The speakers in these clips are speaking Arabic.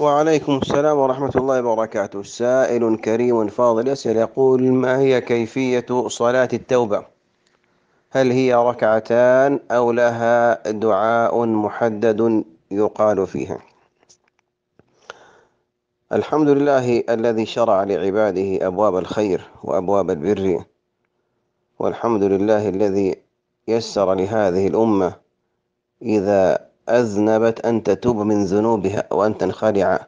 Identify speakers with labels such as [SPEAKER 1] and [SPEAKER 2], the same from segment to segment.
[SPEAKER 1] وعليكم السلام ورحمة الله وبركاته سائل كريم فاضل يسأل يقول ما هي كيفية صلاة التوبة هل هي ركعتان أو لها دعاء محدد يقال فيها الحمد لله الذي شرع لعباده أبواب الخير وأبواب البر والحمد لله الذي يسر لهذه الأمة إذا أذنبت أن تتوب من ذنوبها وأن تنخلع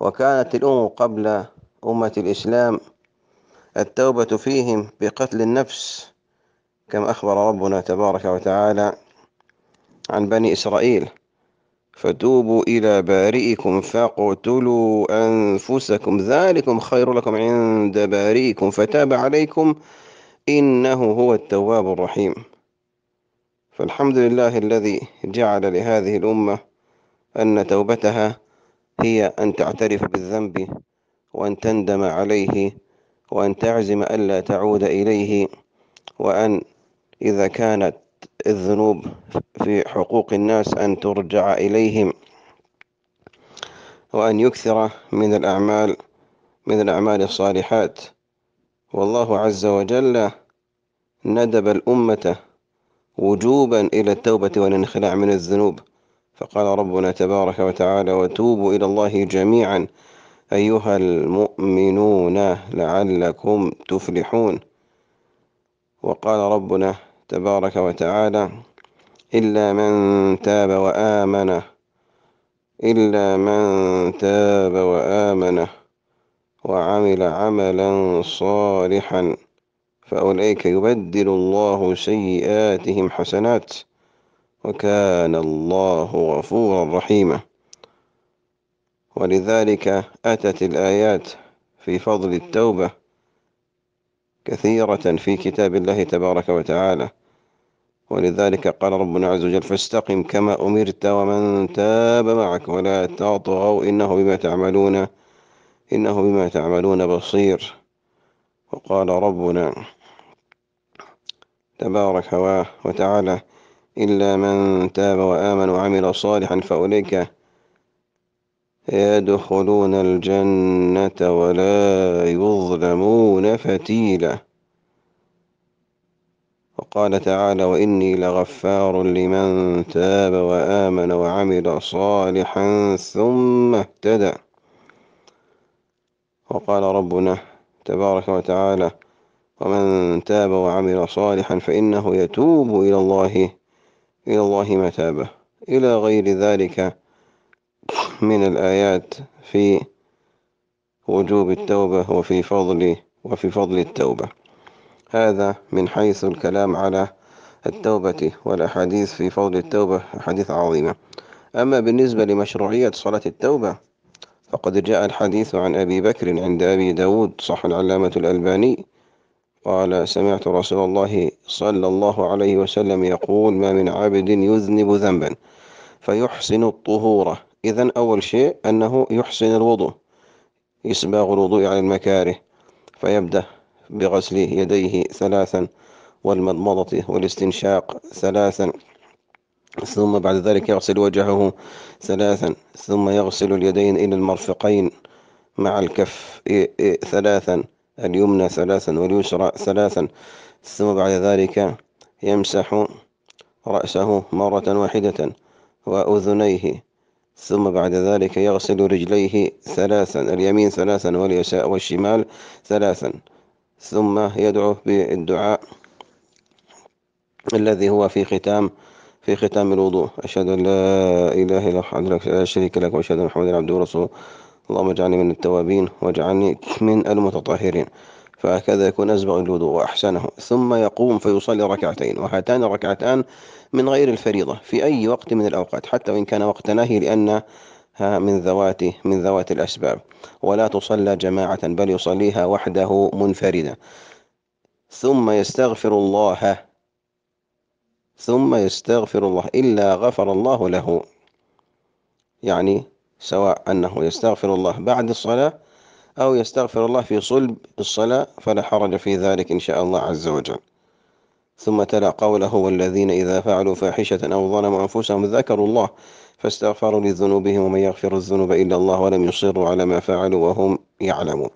[SPEAKER 1] وكانت الأم قبل أمة الإسلام التوبة فيهم بقتل النفس كما أخبر ربنا تبارك وتعالى عن بني إسرائيل فتوبوا إلى بارئكم فاقتلوا أنفسكم ذلكم خير لكم عند بارئكم فتاب عليكم إنه هو التواب الرحيم فالحمد لله الذي جعل لهذه الأمة أن توبتها هي أن تعترف بالذنب وأن تندم عليه وأن تعزم ألا تعود إليه وأن إذا كانت الذنوب في حقوق الناس أن ترجع إليهم وأن يكثر من الأعمال من الأعمال الصالحات والله عز وجل ندب الأمة وجوبا إلى التوبة والانخلاع من الذنوب فقال ربنا تبارك وتعالى وتوبوا إلى الله جميعا أيها المؤمنون لعلكم تفلحون وقال ربنا تبارك وتعالى إلا من تاب وآمن إلا من تاب وآمن وعمل عملا صالحا فأولئك يبدل الله سيئاتهم حسنات وكان الله غفورا رحيما ولذلك أتت الآيات في فضل التوبة كثيرة في كتاب الله تبارك وتعالى ولذلك قال ربنا عز وجل فاستقم كما أمرت ومن تاب معك ولا تطغوا إنه بما تعملون إنه بما تعملون بصير وقال ربنا تبارك وتعالى إلا من تاب وآمن وعمل صالحا فأولئك يدخلون الجنة ولا يظلمون فتيلا وقال تعالى وإني لغفار لمن تاب وآمن وعمل صالحا ثم اهتدى وقال ربنا تبارك وتعالى ومن تاب وعمل صالحا فإنه يتوب إلى الله إلى الله متابة إلى غير ذلك من الآيات في وجوب التوبة وفي فضل وفي فضل التوبة هذا من حيث الكلام على التوبة والأحاديث في فضل التوبة حديث عظيمة أما بالنسبة لمشروعية صلاة التوبة فقد جاء الحديث عن أبي بكر عند أبي داود صح العلامة الألباني قال سمعت رسول الله صلى الله عليه وسلم يقول ما من عبد يذنب ذنبا فيحسن الطهورة إذا أول شيء أنه يحسن الوضوء إسباغ الوضوء على المكاره فيبدأ بغسل يديه ثلاثا والمضمضة والاستنشاق ثلاثا ثم بعد ذلك يغسل وجهه ثلاثا ثم يغسل اليدين إلى المرفقين مع الكف إيه، إيه، ثلاثا اليمنى ثلاثا واليسرى ثلاثا ثم بعد ذلك يمسح رأسه مرة واحدة وأذنيه ثم بعد ذلك يغسل رجليه ثلاثا اليمين ثلاثا واليساء والشمال ثلاثا ثم يدعو بالدعاء الذي هو في ختام في ختام الوضوء أشهد أن لا إله إلا الله لا شريك لك وأشهد أن محمدا عبده ورسوله اللهم اجعلني من التوابين واجعلني من المتطهرين فهكذا يكون أسبغ الوضوء وأحسنه ثم يقوم فيصلي ركعتين وهاتان الركعتان من غير الفريضة في أي وقت من الأوقات حتى وإن كان وقت نهي لأن من ذوات من ذوات الأسباب ولا تصلى جماعة بل يصليها وحده منفردا ثم يستغفر الله ثم يستغفر الله إلا غفر الله له يعني سواء أنه يستغفر الله بعد الصلاة أو يستغفر الله في صلب الصلاة فلا حرج في ذلك إن شاء الله عز وجل ثم تلا قوله والذين إذا فعلوا فاحشة أو ظلموا أنفسهم ذكروا الله فاستغفروا لذنوبهم ومن يغفر الذنوب إلا الله ولم يصروا على ما فعلوا وهم يعلمون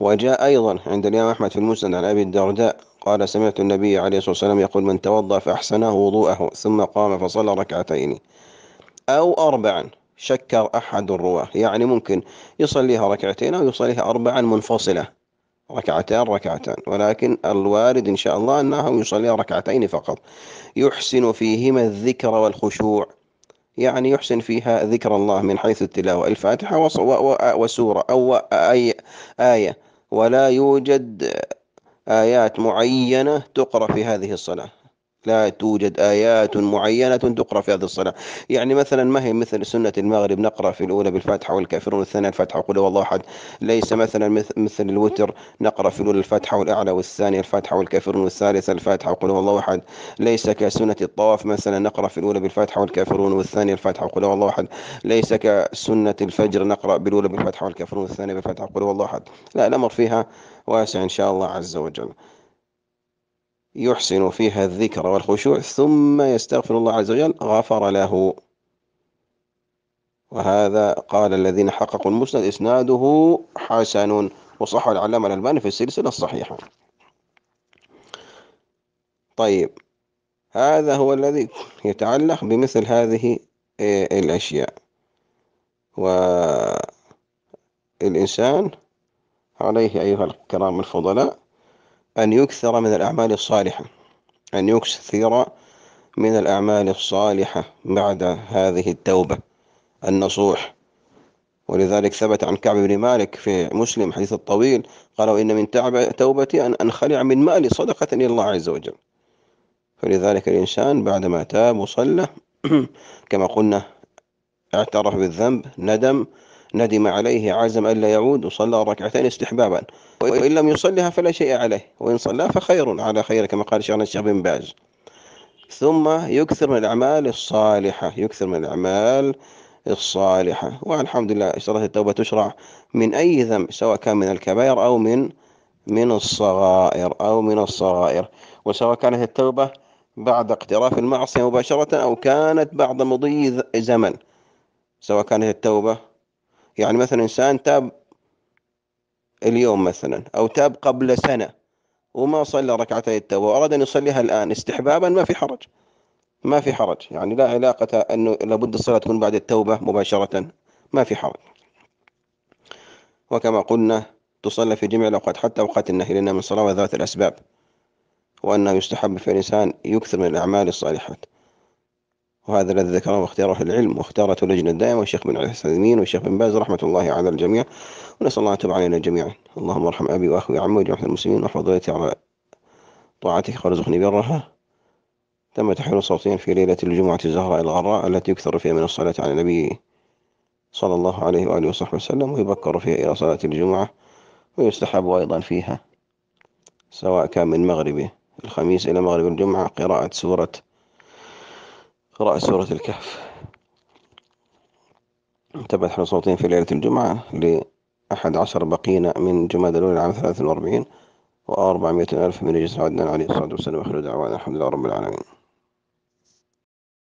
[SPEAKER 1] وجاء أيضا عند الإمام أحمد في المسند عن أبي الدرداء قال سمعت النبي عليه الصلاة والسلام يقول من توضأ فأحسنه وضوءه ثم قام فصلى ركعتين أو أربعا شكر أحد الرواة يعني ممكن يصليها ركعتين أو يصليها أربعا منفصلة ركعتان ركعتان ولكن الوارد إن شاء الله أنه يصليها ركعتين فقط يحسن فيهما الذكر والخشوع يعني يحسن فيها ذكر الله من حيث التلاوة الفاتحة وسورة أو أي آية ولا يوجد آيات معينة تقرأ في هذه الصلاة لا توجد آيات معينة تقرأ في هذه الصلاة يعني مثلا ما هي مثل سنة المغرب نقرأ في الأولى بالفاتحة والكافرون والثانية الفاتحة وقل والله أحد ليس مثلا مثل الوتر نقرأ في الأولى الفاتحة والأعلى والثانية الفاتحة والكافرون والثالثة الفاتحة وقل والله أحد ليس كسنة الطواف مثلا نقرأ في الأولى بالفاتحة والكافرون والثانية الفاتحة وقل والله أحد ليس كسنة الفجر نقرأ بالأولى بالفاتحة والكافرون والثانية بالفاتحة وقل والله أحد لا الأمر فيها واسع إن شاء الله عز وجل يحسن فيها الذكر والخشوع ثم يستغفر الله عز وجل غفر له وهذا قال الذين حققوا المسند إسناده حسن وصح العلامة الألباني في السلسلة الصحيحة طيب هذا هو الذي يتعلق بمثل هذه إيه، الأشياء والإنسان عليه أيها الكرام الفضلاء أن يكثر من الأعمال الصالحة أن يكثر من الأعمال الصالحة بعد هذه التوبة النصوح ولذلك ثبت عن كعب بن مالك في مسلم حديث الطويل قالوا إن من تعب توبتي أن أنخلع من مالي صدقة إلى الله عز وجل فلذلك الإنسان بعدما تاب وصلى كما قلنا اعترف بالذنب ندم ندم عليه عزم ألا يعود وصلى ركعتين استحبابا وإن لم يصلها فلا شيء عليه وإن صلى فخير على خير كما قال شيخنا الشيخ بن باز ثم يكثر من الأعمال الصالحة يكثر من الأعمال الصالحة والحمد لله اشترط التوبة تشرع من أي ذنب سواء كان من الكبائر أو من من الصغائر أو من الصغائر وسواء كانت التوبة بعد اقتراف المعصية مباشرة أو كانت بعد مضي زمن سواء كانت التوبة يعني مثلا إنسان تاب اليوم مثلا أو تاب قبل سنة وما صلى ركعتي التوبة وأراد أن يصليها الآن استحبابا ما في حرج ما في حرج يعني لا علاقة أنه لابد الصلاة تكون بعد التوبة مباشرة ما في حرج وكما قلنا تصلى في جميع الأوقات حتى أوقات النهي لأنها من صلاة ذات الأسباب وأنه يستحب في الإنسان يكثر من الأعمال الصالحات وهذا الذي ذكره واختاره العلم واختارته اللجنة الدائمة والشيخ بن علي الحسنين والشيخ بن باز رحمة الله على الجميع ونسأل الله أن يتوب علينا جميعا اللهم ارحم أبي وأخي وعمي وجميع المسلمين واحفظ بيتي على طاعتك وارزقني برها تم تحرير صوتيا في ليلة الجمعة الزهراء الغراء التي يكثر فيها من الصلاة على النبي صلى الله عليه وآله وصحبه وسلم ويبكر فيها إلى صلاة الجمعة ويستحب أيضا فيها سواء كان من مغرب الخميس إلى مغرب الجمعة قراءة سورة قراءة سورة الكهف تم نحن صوتين في ليلة الجمعة لأحد عشر بقينا من جماد الأولى عام 43 وأربعمائة ألف من رجس عدنان عليه الصلاة والسلام وآخر دعوانا الحمد لله رب العالمين